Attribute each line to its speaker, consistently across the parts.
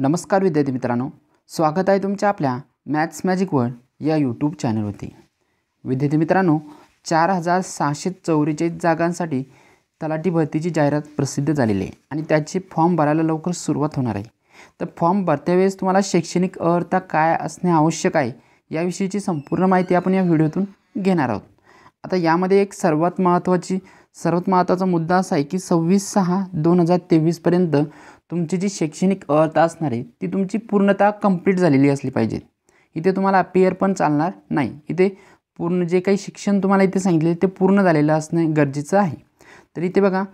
Speaker 1: नमस्कार विद्यार्थी मित्रांनो स्वागत आहे तुमच्या आपल्या मॅथ्स मॅजिक वर्ल्ड या यूट्यूब चॅनलवरती विद्यार्थी मित्रांनो चार हजार सहाशे चौवेचाळीस जागांसाठी तलाठी भरतीची जाहिरात प्रसिद्ध झालेली आहे आणि त्याची फॉर्म भरायला लवकर सुरुवात होणार आहे तर फॉर्म भरत्या तुम्हाला शैक्षणिक अर्हता काय असणे आवश्यक आहे याविषयीची संपूर्ण माहिती आपण या व्हिडिओतून घेणार आहोत आता यामध्ये एक सर्वात महत्त्वाची सर्वात महत्त्वाचा मुद्दा असा आहे की सव्वीस सहा दोन हजार तेवीसपर्यंत तुमची जी शैक्षणिक अर्थ असणार आहे ती तुमची पूर्णतः कंप्लीट झालेली असली पाहिजे इथे तुम्हाला अपेअर पण चालणार नाही इथे पूर्ण जे काही शिक्षण तुम्हाला इथे सांगितले ते पूर्ण झालेलं असणं गरजेचं आहे तर इथे बघा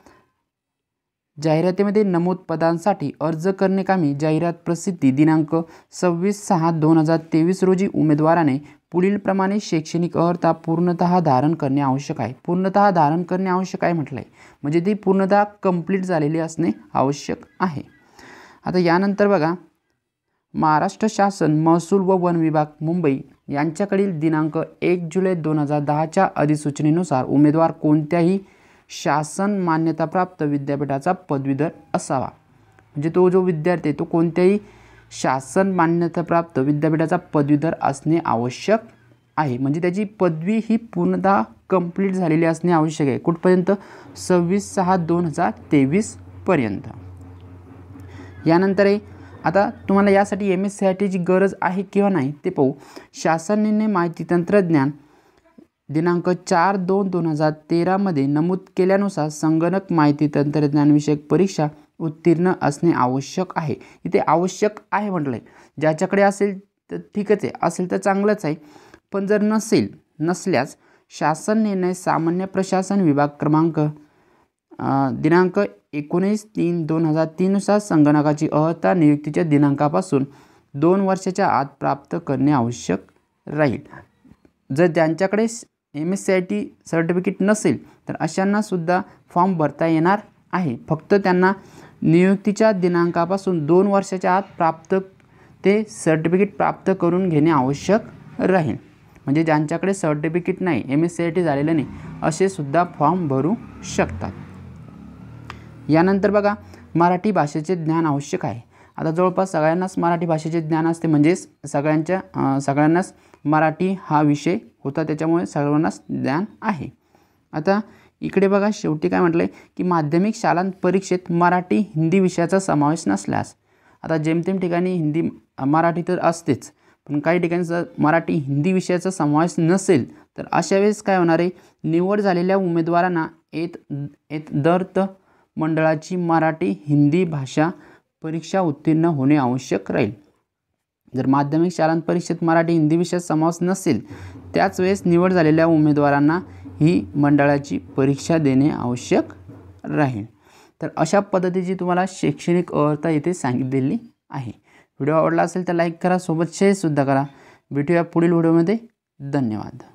Speaker 1: जाहिरातीमध्ये नमूद पदांसाठी अर्ज करणे कामी जाहिरात प्रसिद्धी दिनांक सव्वीस सहा दोन हजार तेवीस रोजी उमेदवाराने पुढीलप्रमाणे शैक्षणिक अर्हता पूर्णतः धारण करणे आवश्यक आहे पूर्णतः धारण करणे आवश्यक आहे म्हटलं आहे म्हणजे ती पूर्णतः कंप्लीट झालेली असणे आवश्यक आहे आता यानंतर बघा महाराष्ट्र शासन महसूल व वन विभाग मुंबई यांच्याकडील दिनांक एक जुलै दोन हजार दहाच्या अधिसूचनेनुसार उमेदवार कोणत्याही शासन मान्यताप्राप्त विद्यापीठाचा पदवीधर असावा म्हणजे तो जो विद्यार्थी आहे तो कोणत्याही शासन मान्यताप्राप्त विद्यापीठाचा पदवीधर असणे आवश्यक आहे म्हणजे त्याची पदवी ही पूर्णतः कंप्लीट झालेली असणे आवश्यक आहे कुठपर्यंत सव्वीस सहा दोन हजार तेवीसपर्यंत यानंतर आहे आता तुम्हाला यासाठी एम एस सी आय टीची गरज आहे किंवा नाही ते पाहू शासन निर्णय माहिती तंत्रज्ञान दिनांक चार दोन दोन हजार तेरामध्ये नमूद केल्यानुसार संगणक माहिती तंत्रज्ञानविषयक परीक्षा उत्तीर्ण असणे आवश्यक आहे इथे आवश्यक आहे म्हटलं आहे ज्याच्याकडे असेल तर ठीकच आहे असेल तर चांगलंच आहे पण जर नसेल नसल्यास शासन निर्णय सामान्य प्रशासन विभाग क्रमांक दिनांक एकोणीस तीन दोन हजार तीननुसार संगणकाची अहता नियुक्तीच्या दिनांकापासून दोन वर्षाच्या आत प्राप्त करणे आवश्यक राहील जर ज्यांच्याकडे M S C I T certificate नसेल तर अशांनासुद्धा फॉर्म भरता येणार आहे फक्त त्यांना नियुक्तीच्या दिनांकापासून दोन वर्षाच्या आत प्राप्त ते सर्टिफिकेट प्राप्त करून घेणे आवश्यक राहील म्हणजे ज्यांच्याकडे सर्टिफिकेट नाही M S C I T झालेलं नाही असे सुद्धा फॉर्म भरू शकतात यानंतर बघा मराठी भाषेचे ज्ञान आवश्यक आहे आता जवळपास सगळ्यांनाच मराठी भाषेचे ज्ञान असते म्हणजेच सगळ्यांच्या सगळ्यांनाच मराठी हा विषय होता त्याच्यामुळे सर्वांनाच ज्ञान आहे आता इकडे बघा शेवटी काय म्हटलं की माध्यमिक शालांत परीक्षेत मराठी हिंदी विषयाचा समावेश नसल्यास आता जेमतेम ठिकाणी हिंदी मराठी तर असतेच पण काही ठिकाणी जर मराठी हिंदी विषयाचा समावेश नसेल तर अशा वेळेस काय होणार आहे निवड झालेल्या उमेदवारांना येत येत दर्त मंडळाची मराठी हिंदी भाषा परीक्षा उत्तीर्ण होणे आवश्यक राहील जर माध्यमिक शालांत परीक्षेत मराठी हिंदी विषयाचा समावेश नसेल त्याच वेळेस निवड झालेल्या उमेदवारांना ही मंडळाची परीक्षा देणे आवश्यक राहील तर अशा पद्धतीची तुम्हाला शैक्षणिक अवस्था येथे सांगितलेली आहे व्हिडिओ आवडला असेल तर लाईक करा सोबत शेअरसुद्धा करा भेटूया पुढील व्हिडिओमध्ये धन्यवाद